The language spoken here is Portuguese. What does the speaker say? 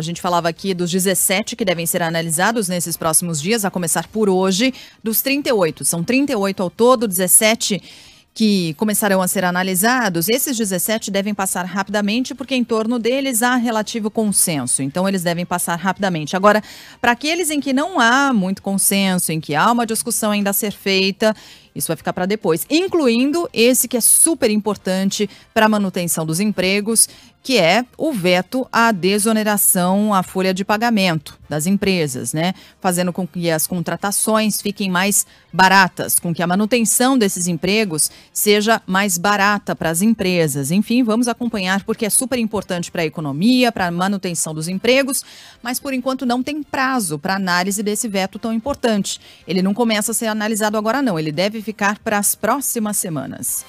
A gente falava aqui dos 17 que devem ser analisados nesses próximos dias, a começar por hoje, dos 38. São 38 ao todo, 17 que começarão a ser analisados. Esses 17 devem passar rapidamente, porque em torno deles há relativo consenso. Então, eles devem passar rapidamente. Agora, para aqueles em que não há muito consenso, em que há uma discussão ainda a ser feita isso vai ficar para depois, incluindo esse que é super importante para a manutenção dos empregos, que é o veto à desoneração à folha de pagamento das empresas, né? Fazendo com que as contratações fiquem mais baratas, com que a manutenção desses empregos seja mais barata para as empresas. Enfim, vamos acompanhar porque é super importante para a economia, para a manutenção dos empregos, mas por enquanto não tem prazo para análise desse veto tão importante. Ele não começa a ser analisado agora não, ele deve ficar para as próximas semanas.